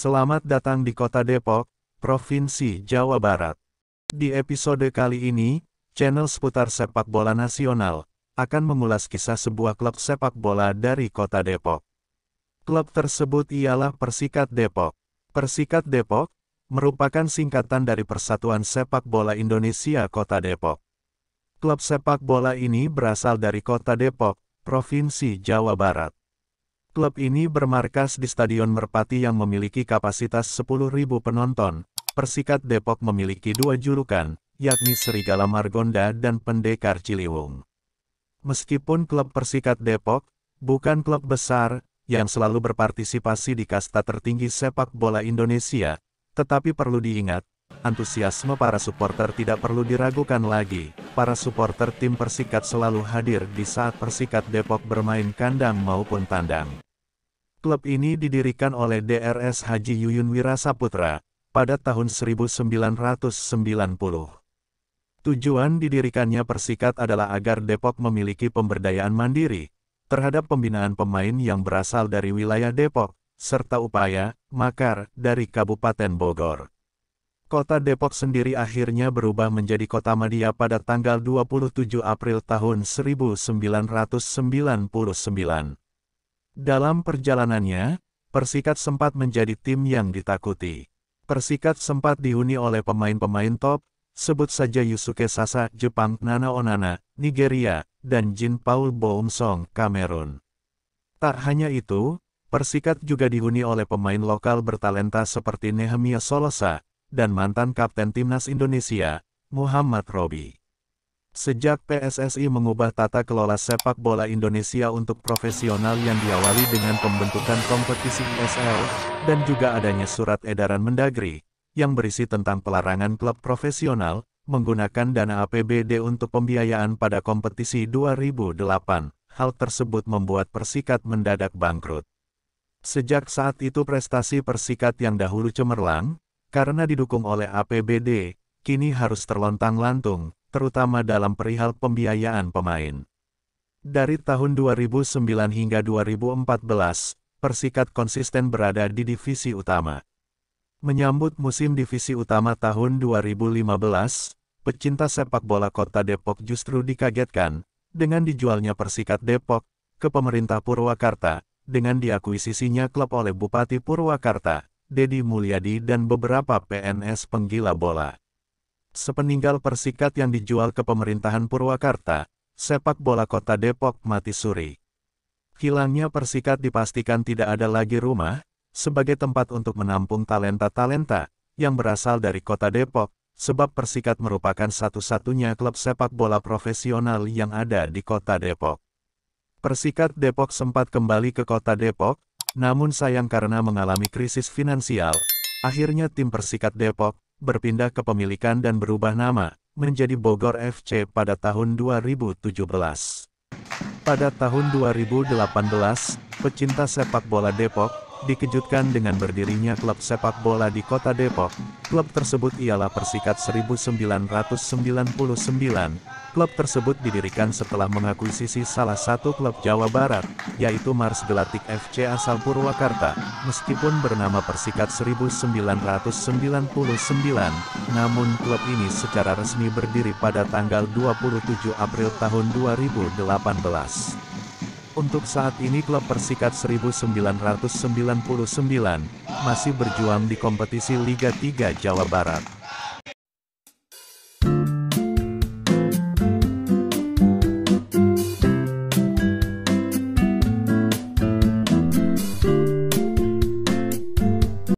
Selamat datang di Kota Depok, Provinsi Jawa Barat. Di episode kali ini, channel seputar sepak bola nasional akan mengulas kisah sebuah klub sepak bola dari Kota Depok. Klub tersebut ialah Persikat Depok. Persikat Depok merupakan singkatan dari Persatuan Sepak Bola Indonesia Kota Depok. Klub sepak bola ini berasal dari Kota Depok, Provinsi Jawa Barat. Klub ini bermarkas di Stadion Merpati yang memiliki kapasitas 10.000 penonton. Persikat Depok memiliki dua julukan, yakni Serigala Margonda dan Pendekar Ciliwung. Meskipun klub Persikat Depok bukan klub besar yang selalu berpartisipasi di kasta tertinggi sepak bola Indonesia, tetapi perlu diingat antusiasme para supporter tidak perlu diragukan lagi. Para supporter tim Persikat selalu hadir di saat Persikat Depok bermain kandang maupun tandang. Klub ini didirikan oleh DRS Haji Yuyun Wirasaputra pada tahun 1990. Tujuan didirikannya Persikat adalah agar Depok memiliki pemberdayaan mandiri terhadap pembinaan pemain yang berasal dari wilayah Depok, serta upaya makar dari Kabupaten Bogor. Kota Depok sendiri akhirnya berubah menjadi Kota Madia pada tanggal 27 April tahun 1999. Dalam perjalanannya, Persikat sempat menjadi tim yang ditakuti. Persikat sempat dihuni oleh pemain-pemain top, sebut saja Yusuke Sasa, Jepang, Nana Onana, Nigeria, dan Jin Paul Boomsong Kamerun. Tak hanya itu, Persikat juga dihuni oleh pemain lokal bertalenta seperti Nehemia Solosa, dan mantan Kapten Timnas Indonesia, Muhammad Robi. Sejak PSSI mengubah tata kelola sepak bola Indonesia untuk profesional yang diawali dengan pembentukan kompetisi ISL, e dan juga adanya surat edaran mendagri, yang berisi tentang pelarangan klub profesional, menggunakan dana APBD untuk pembiayaan pada kompetisi 2008, hal tersebut membuat Persikat mendadak bangkrut. Sejak saat itu prestasi Persikat yang dahulu cemerlang, karena didukung oleh APBD, kini harus terlontang-lantung, terutama dalam perihal pembiayaan pemain. Dari tahun 2009 hingga 2014, Persikat konsisten berada di divisi utama. Menyambut musim divisi utama tahun 2015, pecinta sepak bola kota Depok justru dikagetkan dengan dijualnya Persikat Depok ke pemerintah Purwakarta dengan diakuisisinya klub oleh Bupati Purwakarta. Dedi Mulyadi dan beberapa PNS penggila bola. Sepeninggal Persikat yang dijual ke pemerintahan Purwakarta, sepak bola kota Depok mati suri. Hilangnya Persikat dipastikan tidak ada lagi rumah, sebagai tempat untuk menampung talenta-talenta, yang berasal dari kota Depok, sebab Persikat merupakan satu-satunya klub sepak bola profesional yang ada di kota Depok. Persikat Depok sempat kembali ke kota Depok, namun sayang karena mengalami krisis finansial, akhirnya tim Persikat Depok berpindah kepemilikan dan berubah nama menjadi Bogor FC pada tahun 2017. Pada tahun 2018, pecinta sepak bola Depok Dikejutkan dengan berdirinya klub sepak bola di kota Depok, klub tersebut ialah Persikat 1999. Klub tersebut didirikan setelah mengakuisisi salah satu klub Jawa Barat, yaitu Mars Gelatik FC asal Purwakarta. Meskipun bernama Persikat 1999, namun klub ini secara resmi berdiri pada tanggal 27 April tahun 2018. Untuk saat ini klub Persikat 1999, masih berjuang di kompetisi Liga 3 Jawa Barat.